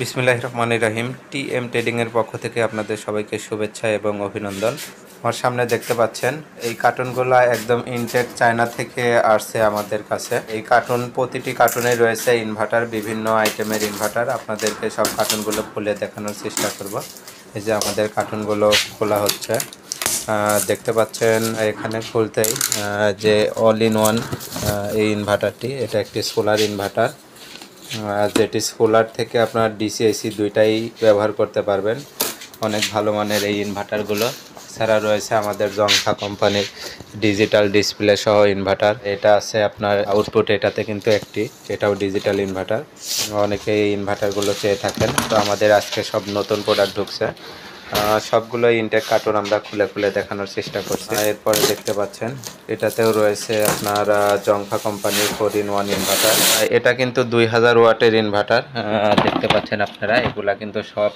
বিসমিল্লাহ রহমান রহিম T M ট্রেডিংয়ের পক্ষ থেকে আপনাদের সবাইকে শুভেচ্ছা এবং অভিনন্দন আমার সামনে দেখতে পাচ্ছেন এই কার্টুনগুলো একদম ইনটেক চায়না থেকে আসছে আমাদের কাছে এই কার্টুন প্রতিটি কার্টুনে রয়েছে ইনভার্টার বিভিন্ন আইটেমের ইনভার্টার আপনাদেরকে সব কার্টুনগুলো খুলে দেখানোর চেষ্টা করব এই যে আমাদের কার্টুনগুলো খোলা হচ্ছে দেখতে পাচ্ছেন এখানে খুলতেই যে অল ইন ওয়ান এই ইনভার্টারটি এটা একটি সোলার ইনভার্টার যেটি সোলার থেকে আপনার ডিসি এসি দুইটাই ব্যবহার করতে পারবেন অনেক ভালো মানের এই ইনভার্টারগুলো এছাড়া রয়েছে আমাদের জংখা কোম্পানির ডিজিটাল ডিসপ্লে সহ ইনভার্টার এটা আছে আপনার আউটপুট এটাতে কিন্তু একটি এটাও ডিজিটাল ইনভার্টার অনেকে এই ইনভার্টারগুলো চেয়ে থাকেন তো আমাদের আজকে সব নতুন প্রোডাক্ট ঢুকছে সবগুলো ইনটেক কার্টন আমরা খুলে খুলে দেখানোর চেষ্টা করছি এরপরে দেখতে পাচ্ছেন এটাতেও রয়েছে আপনার জংফা কোম্পানির ফোর ইন ওয়ান ইনভার্টার এটা কিন্তু দুই হাজার ওয়াটের ইনভার্টার দেখতে পাচ্ছেন আপনারা এগুলা কিন্তু সব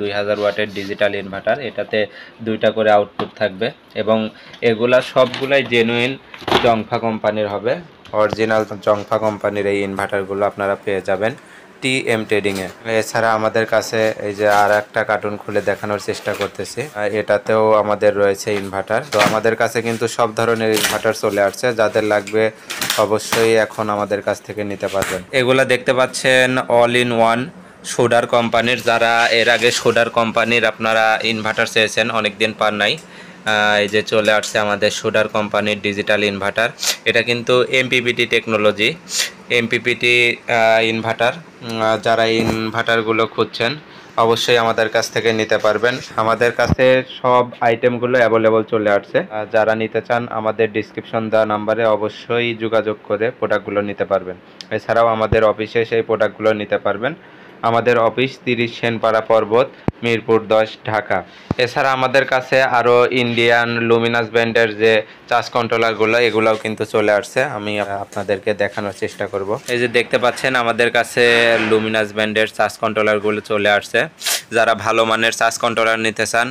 দুই হাজার ওয়াটের ডিজিটাল ইনভার্টার এটাতে দুইটা করে আউটপুট থাকবে এবং এগুলা সবগুলাই জেনুইন জংফা কোম্পানির হবে অরিজিনাল জংফা কোম্পানির এই ইনভার্টারগুলো আপনারা পেয়ে যাবেন টি এম এ এছাড়া আমাদের কাছে এই যে আর একটা কার্টুন খুলে দেখানোর চেষ্টা করতেছি এটাতেও আমাদের রয়েছে ইনভার্টার তো আমাদের কাছে কিন্তু সব ধরনের ইনভার্টার চলে আসছে যাদের লাগবে অবশ্যই এখন আমাদের কাছ থেকে নিতে পারবেন এগুলা দেখতে পাচ্ছেন অল ইন ওয়ান সোডার কোম্পানির যারা এর আগে সোডার কোম্পানির আপনারা ইনভার্টার চেয়েছেন অনেক দিন পার নাই এই যে চলে আসছে আমাদের সোডার কোম্পানির ডিজিটাল ইনভার্টার এটা কিন্তু এমপিবিটি টেকনোলজি এমপিপিটি ইনভার্টার যারা ইনভার্টারগুলো খুঁজছেন অবশ্যই আমাদের কাছ থেকে নিতে পারবেন আমাদের কাছে সব আইটেমগুলো অ্যাভেলেবল চলে আসছে যারা নিতে চান আমাদের ডিসক্রিপশন দেওয়া নাম্বারে অবশ্যই যোগাযোগ করে প্রোডাক্টগুলো নিতে পারবেন এছাড়াও আমাদের অফিসে সেই প্রোডাক্টগুলো নিতে পারবেন আমাদের অফিস তিরিশ সেনপাড়া পর্বত মিরপুর দশ ঢাকা এছাড়া আমাদের কাছে আরও ইন্ডিয়ান লুমিনাস ব্যান্ডের যে চার্জ কন্ট্রোলারগুলো এগুলোও কিন্তু চলে আসছে আমি আপনাদেরকে দেখানোর চেষ্টা করব এই যে দেখতে পাচ্ছেন আমাদের কাছে লুমিনাস ব্যান্ডের চার্জ কন্ট্রোলারগুলো চলে আসছে যারা ভালো মানের চার্জ কন্ট্রোলার নিতে চান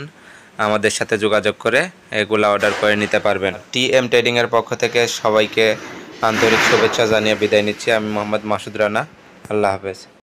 আমাদের সাথে যোগাযোগ করে এগুলো অর্ডার করে নিতে পারবেন টি এম ট্রেডিংয়ের পক্ষ থেকে সবাইকে আন্তরিক শুভেচ্ছা জানিয়ে বিদায় নিচ্ছি আমি মোহাম্মদ মাসুদ রানা আল্লাহ হাফেজ